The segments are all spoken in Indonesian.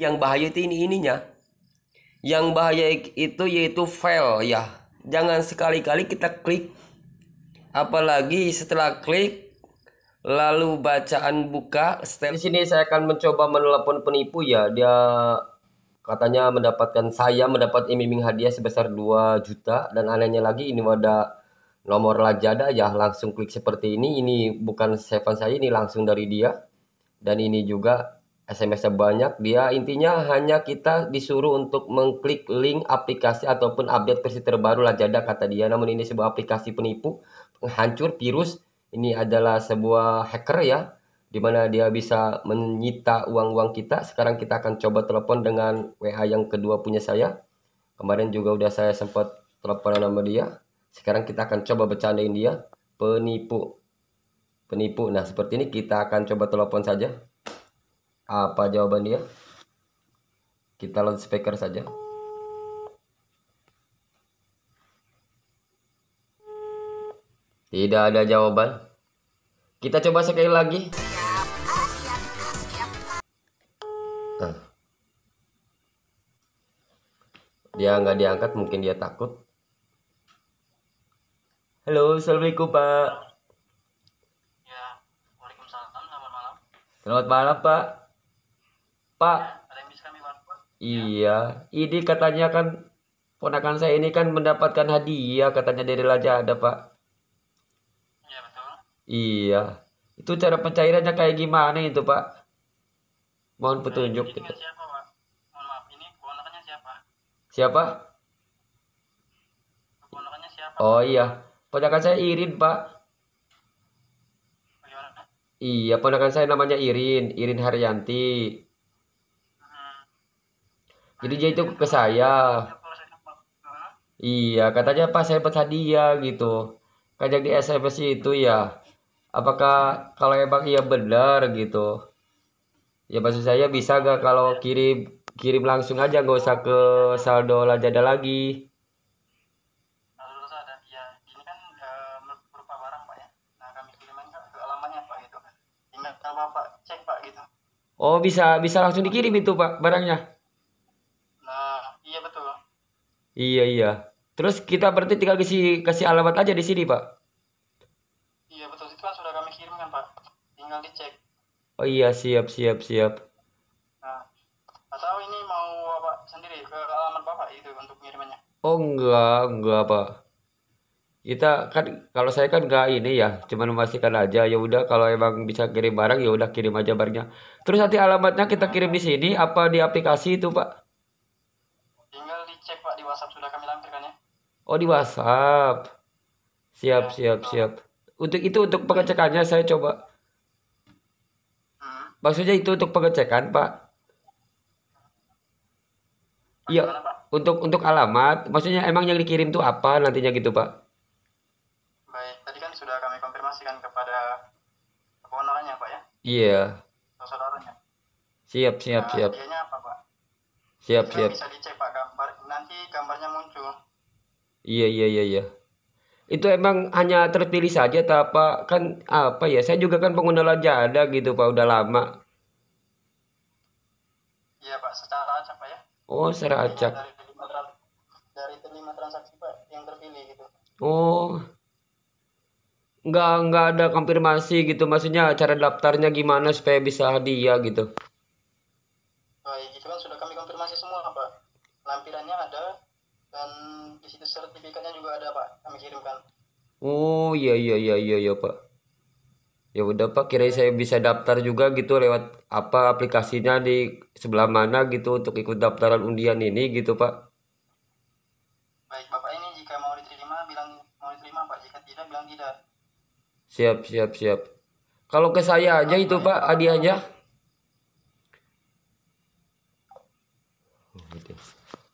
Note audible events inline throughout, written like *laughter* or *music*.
yang bahaya itu ini ininya yang bahaya itu yaitu fail ya jangan sekali-kali kita klik apalagi setelah klik lalu bacaan buka step di sini saya akan mencoba menelpon penipu ya dia katanya mendapatkan saya mendapat iming-iming hadiah sebesar 2 juta dan anehnya lagi ini ada nomor lajada ya langsung klik seperti ini ini bukan seven saya ini langsung dari dia dan ini juga SMS-nya banyak. Dia intinya hanya kita disuruh untuk mengklik link aplikasi ataupun update versi terbaru Lazada kata dia. Namun ini sebuah aplikasi penipu, penghancur virus. Ini adalah sebuah hacker ya, di mana dia bisa menyita uang-uang kita. Sekarang kita akan coba telepon dengan WA yang kedua punya saya. Kemarin juga udah saya sempat telepon nama dia. Sekarang kita akan coba bercandain dia. Penipu. Penipu. Nah, seperti ini kita akan coba telepon saja. Apa jawaban dia? Kita lanjut speaker saja. Tidak ada jawaban. Kita coba sekali lagi. Ah. Dia nggak diangkat, mungkin dia takut. Halo, assalamualaikum Pak. Ya, waalaikumsalam. Selamat malam. Selamat malam Pak. Pak Iya, ini ya. iya. katanya kan ponakan saya ini kan mendapatkan hadiah katanya dari ada Pak. Iya, betul. Iya. Itu cara pencairannya kayak gimana itu, Pak? Mohon petunjuk. siapa, Pak? siapa? Oh iya, ponakan saya Irin, Pak. Iya, ponakan saya namanya Irin, Irin Haryanti jadi dia itu ke saya iya katanya pas saya pesan dia gitu kajak di SMS itu ya apakah kalau emang iya benar gitu ya maksud saya bisa gak kalau kirim kirim langsung aja nggak usah ke saldo lajada lagi Oh bisa bisa langsung dikirim itu pak barangnya. Iya iya. Terus kita berarti tinggal kasih kasih alamat aja di sini pak. Iya betul itu kan sudah kami kirimkan pak. Tinggal dicek. Oh iya siap siap siap. Nah, atau ini mau apa sendiri ke alamat bapak itu untuk pengirimannya? Oh enggak enggak pak. Kita kan kalau saya kan enggak ini ya, cuma memastikan aja ya udah kalau emang bisa kirim barang ya udah kirim aja barangnya. Terus nanti alamatnya kita kirim di sini apa di aplikasi itu pak? Oh di WhatsApp. Siap, iya, siap, siap. Untuk itu untuk pengecekannya saya coba. Hmm? Maksudnya itu untuk pengecekan, Pak. Iya, untuk untuk alamat, maksudnya emang yang dikirim tuh apa nantinya gitu, Pak? Baik, tadi kan sudah kami konfirmasikan kepada keponakannya, Pak ya? Iya. Yeah. Saudaranya. Siap, siap, nah, siap. apa, Pak? Siap, siap. Bisa dicek Iya iya iya iya. Itu emang hanya terpilih saja atau apa kan apa ya? Saya juga kan pengguna ada gitu Pak udah lama. Iya Pak, secara acak Pak ya. Oh, secara iya, acak. Dari lima, dari lima transaksi Pak yang terpilih gitu. Oh. Enggak enggak ada konfirmasi gitu maksudnya cara daftarnya gimana supaya bisa hadiah gitu. sertifikatnya juga ada pak kami kirimkan oh iya iya iya iya ya pak ya udah pak kira saya bisa daftar juga gitu lewat apa aplikasinya di sebelah mana gitu untuk ikut daftaran undian ini gitu pak baik bapak ini jika mau diterima bilang mau diterima pak jika tidak bilang tidak siap siap siap kalau ke saya aja itu pak hadiahnya oh, gitu.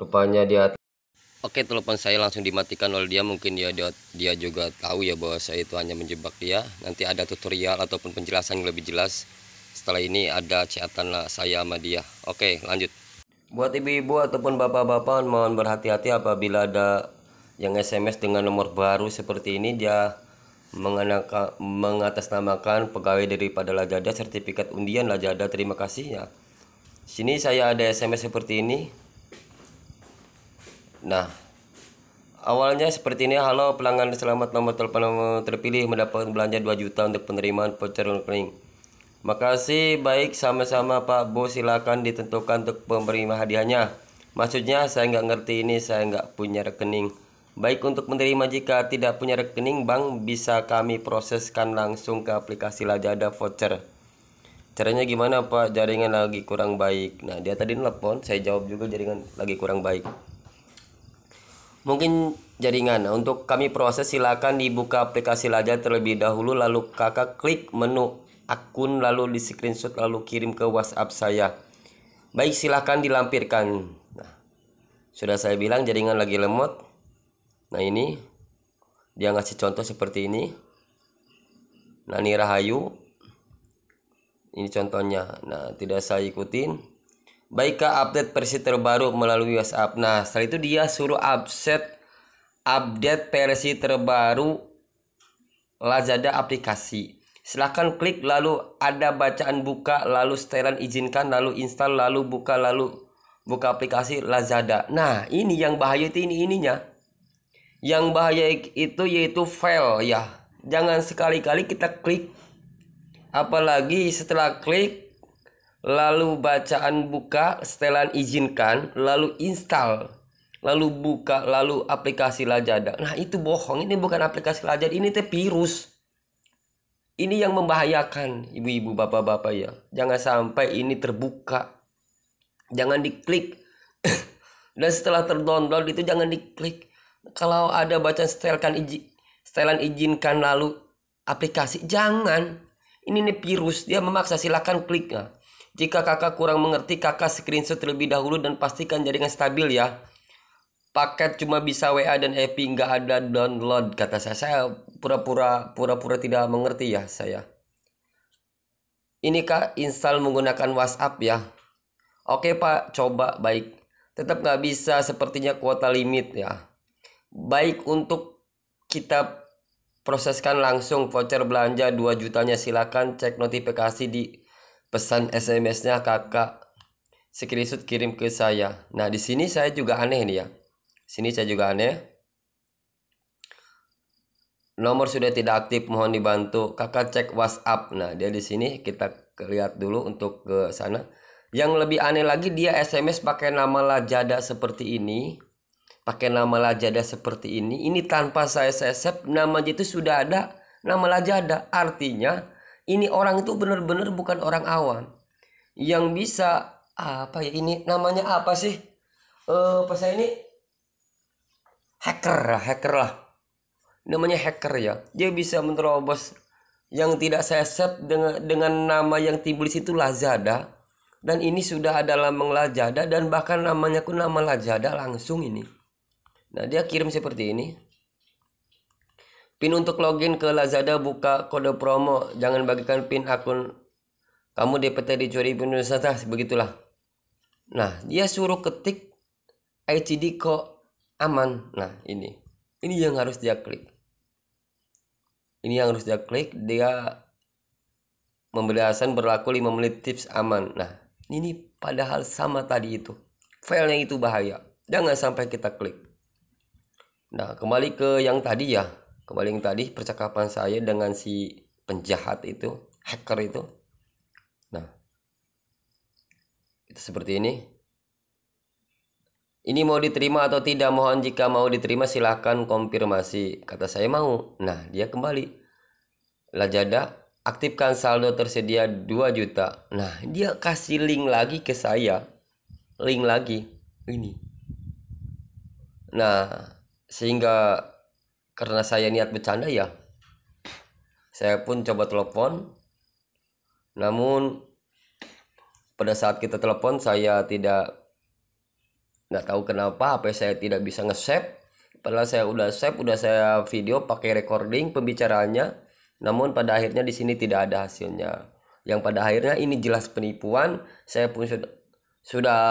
rupanya dia Oke telepon saya langsung dimatikan oleh dia mungkin dia dia, juga tahu ya bahwa saya itu hanya menjebak dia nanti ada tutorial ataupun penjelasan yang lebih jelas setelah ini ada catatan lah saya sama dia oke lanjut buat ibu-ibu ataupun bapak-bapak mohon berhati-hati apabila ada yang SMS dengan nomor baru seperti ini dia mengatasnamakan pegawai daripada Lajada sertifikat undian Lajada terima kasih ya sini saya ada SMS seperti ini Nah, awalnya seperti ini. Halo, pelanggan selamat nomor telepon terpilih mendapatkan belanja 2 juta untuk penerimaan voucher rekening. Makasih, baik sama-sama Pak Bo. Silakan ditentukan untuk penerima hadiahnya. Maksudnya saya nggak ngerti ini, saya nggak punya rekening. Baik untuk menerima jika tidak punya rekening bank bisa kami proseskan langsung ke aplikasi Lazada voucher. Caranya gimana Pak? Jaringan lagi kurang baik. Nah, dia tadi nelpon, saya jawab juga jaringan lagi kurang baik. Mungkin jaringan. Untuk kami proses silakan dibuka aplikasi Lada terlebih dahulu lalu Kakak klik menu akun lalu di screenshot lalu kirim ke WhatsApp saya. Baik, silakan dilampirkan. Nah, sudah saya bilang jaringan lagi lemot. Nah, ini dia ngasih contoh seperti ini. Nani Rahayu. Ini contohnya. Nah, tidak saya ikutin. Baik update versi terbaru melalui WhatsApp. Nah, setelah itu dia suruh upset update versi terbaru Lazada aplikasi. Silahkan klik lalu ada bacaan buka, lalu setelan izinkan, lalu install, lalu buka, lalu buka aplikasi Lazada. Nah, ini yang bahaya itu ini ininya. Yang bahaya itu yaitu file ya. Jangan sekali-kali kita klik apalagi setelah klik lalu bacaan buka setelan izinkan lalu install lalu buka lalu aplikasi lajada nah itu bohong ini bukan aplikasi lajada ini teh virus ini yang membahayakan ibu-ibu bapak-bapak ya jangan sampai ini terbuka jangan diklik *coughs* dan setelah terdownload itu jangan diklik kalau ada bacaan setelkan izin setelan izinkan lalu aplikasi jangan ini nih virus dia memaksa silakan klik nah jika kakak kurang mengerti, kakak screenshot terlebih dahulu dan pastikan jaringan stabil ya. Paket cuma bisa WA dan FB, e nggak ada download, kata saya. Saya pura-pura pura-pura tidak mengerti ya saya. Ini kak, install menggunakan WhatsApp ya. Oke pak, coba baik. Tetap nggak bisa, sepertinya kuota limit ya. Baik untuk kita proseskan langsung voucher belanja 2 jutanya silakan cek notifikasi di pesan SMS-nya kakak screenshot kirim ke saya. Nah, di sini saya juga aneh nih ya. Sini saya juga aneh. Nomor sudah tidak aktif, mohon dibantu. Kakak cek WhatsApp. Nah, dia di sini kita lihat dulu untuk ke sana. Yang lebih aneh lagi dia SMS pakai nama Lajada seperti ini. Pakai nama Lajada seperti ini. Ini tanpa saya sesep nama itu sudah ada nama Lajada. Artinya ini orang itu benar-benar bukan orang awam yang bisa apa ya ini namanya apa sih eh pas ini hacker lah hacker lah namanya hacker ya dia bisa menerobos yang tidak saya set dengan dengan nama yang timbul di situ Lazada dan ini sudah ada lambang Lazada dan bahkan namanya pun nama Lazada langsung ini nah dia kirim seperti ini Pin untuk login ke Lazada buka kode promo. Jangan bagikan pin akun kamu DPT dicuri pin Lazada. begitulah. Nah, dia suruh ketik ICD kok aman. Nah, ini. Ini yang harus dia klik. Ini yang harus dia klik, dia membedasan berlaku 5 menit tips aman. Nah, ini padahal sama tadi itu. Filenya itu bahaya. Jangan sampai kita klik. Nah, kembali ke yang tadi ya kembali yang tadi percakapan saya dengan si penjahat itu hacker itu nah itu seperti ini ini mau diterima atau tidak mohon jika mau diterima silahkan konfirmasi kata saya mau nah dia kembali lajada aktifkan saldo tersedia 2 juta nah dia kasih link lagi ke saya link lagi ini nah sehingga karena saya niat bercanda ya saya pun coba telepon namun pada saat kita telepon saya tidak nggak tahu kenapa HP saya tidak bisa nge-save padahal saya udah save udah saya video pakai recording pembicaraannya namun pada akhirnya di sini tidak ada hasilnya yang pada akhirnya ini jelas penipuan saya pun sudah sudah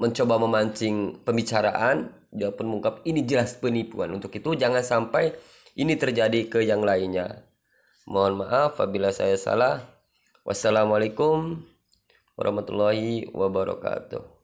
mencoba memancing pembicaraan dia pun mengungkap ini jelas penipuan. Untuk itu jangan sampai ini terjadi ke yang lainnya. Mohon maaf apabila saya salah. Wassalamualaikum warahmatullahi wabarakatuh.